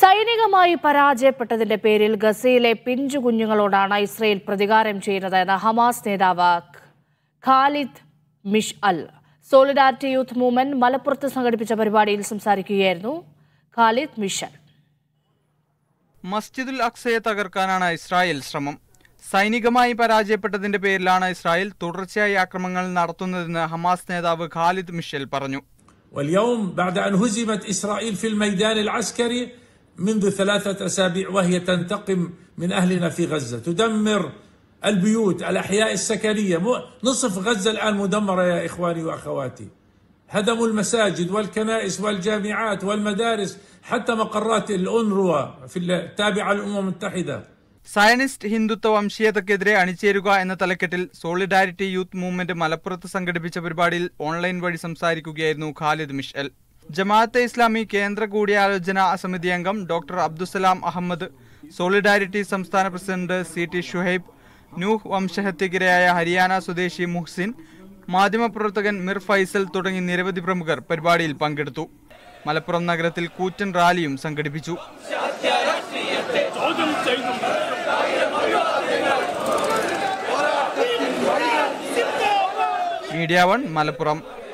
സൈനികമായി പരാജയപ്പെട്ടതിന്റെ പേരിൽ ഗസയിലെ പിഞ്ചു കുഞ്ഞുങ്ങളോടാണ് ഇസ്രയേൽ പ്രതികാരം ചെയ്യുന്നത് എന്ന ഹമാസ് നേതാവ് Khalid Mishal Solidarity Youth Movement മലപ്പുറത്ത് സംഘടിപ്പിച്ച പരിപാടിയിൽ സംസാരിക്കുകയായിരുന്നു ഖാലിദ് മിഷൽ മസ്ജിദുൽ അക്സയെ തകർക്കാനാണ് ഇസ്രായേൽ ശ്രമം സൈനികമായി പരാജയപ്പെട്ടതിന്റെ പേരിലാണ് ഇസ്രായേൽ തുടർച്ചയായി ആക്രമണങ്ങൾ നടത്തുന്നതെന്ന് ഹമാസ് നേതാവ് ഖാലിദ് മിഷൽ പറഞ്ഞു واليوم بعد أن هزمت إسرائيل في الميدان العسكري منذ ثلاثة أسابيع وهي تنتقم من أهلنا في غزة تدمر البيوت الأحياء السكنية نصف غزة الآن مدمرة يا إخواني وأخواتي هدموا المساجد والكنائس والجامعات والمدارس حتى مقرات الأنروا في التابعة للأمم المتحدة സയനിസ്റ്റ് ഹിന്ദുത്വ വംശീയതക്കെതിരെ അണിചേരുക എന്ന തലക്കെട്ടിൽ സോളിഡാരിറ്റി യൂത്ത് മൂവ്മെന്റ് മലപ്പുറത്ത് സംഘടിപ്പിച്ച പരിപാടിയിൽ ഓൺലൈൻ വഴി സംസാരിക്കുകയായിരുന്നു ഖാലിദ് മിഷൽ ജമാഅത്തെ ഇസ്ലാമി കേന്ദ്ര കൂടിയാലോചന സമിതി അംഗം ഡോക്ടർ അബ്ദുസലാം അഹമ്മദ് സോളിഡാരിറ്റി സംസ്ഥാന president C T Shuhaib Nuh വംശഹത്യക്കിരയായ ഹരിയാന സ്വദേശി മുഹ്സിൻ മാധ്യമപ്രവർത്തകൻ മിർ ഫൈസൽ തുടങ്ങി നിരവധി പ്രമുഖർ പരിപാടിയിൽ പങ്കെടുത്തു മലപ്പുറം നഗരത്തിൽ കൂറ്റൻ റാലിയും സംഘടിപ്പിച്ചു മീഡിയ വൺ മലപ്പുറം